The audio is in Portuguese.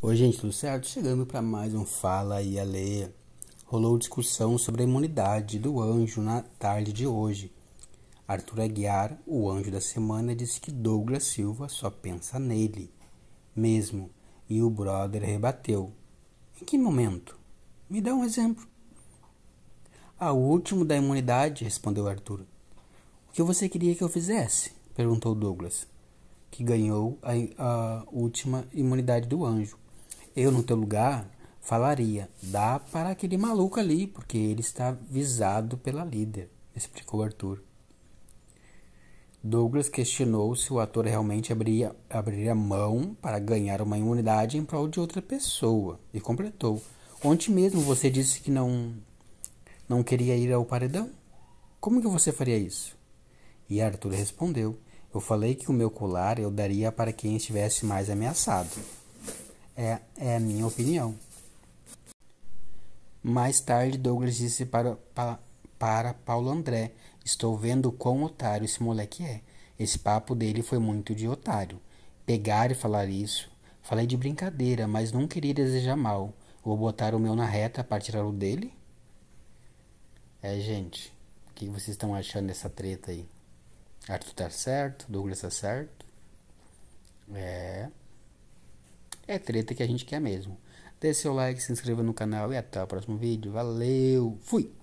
Oi, gente, tudo certo? Chegando para mais um Fala e a Lê. Rolou discussão sobre a imunidade do anjo na tarde de hoje. Arthur Aguiar, o anjo da semana, disse que Douglas Silva só pensa nele mesmo e o brother rebateu. Em que momento? Me dá um exemplo. a última último da imunidade, respondeu Arthur. O que você queria que eu fizesse? perguntou Douglas, que ganhou a, a última imunidade do anjo. Eu, no teu lugar, falaria: dá para aquele maluco ali, porque ele está visado pela líder, explicou Arthur. Douglas questionou se o ator realmente abriria, abriria mão para ganhar uma imunidade em prol de outra pessoa e completou: Ontem mesmo você disse que não, não queria ir ao paredão. Como que você faria isso? E Arthur respondeu: Eu falei que o meu colar eu daria para quem estivesse mais ameaçado. É, é a minha opinião. Mais tarde, Douglas disse para, para, para Paulo André: Estou vendo quão otário esse moleque é. Esse papo dele foi muito de otário. Pegar e falar isso. Falei de brincadeira, mas não queria desejar mal. Vou botar o meu na reta para tirar o dele? É, gente. O que vocês estão achando dessa treta aí? Arthur tá certo? Douglas tá certo? É treta que a gente quer mesmo. Dê seu like, se inscreva no canal e até o próximo vídeo. Valeu, fui!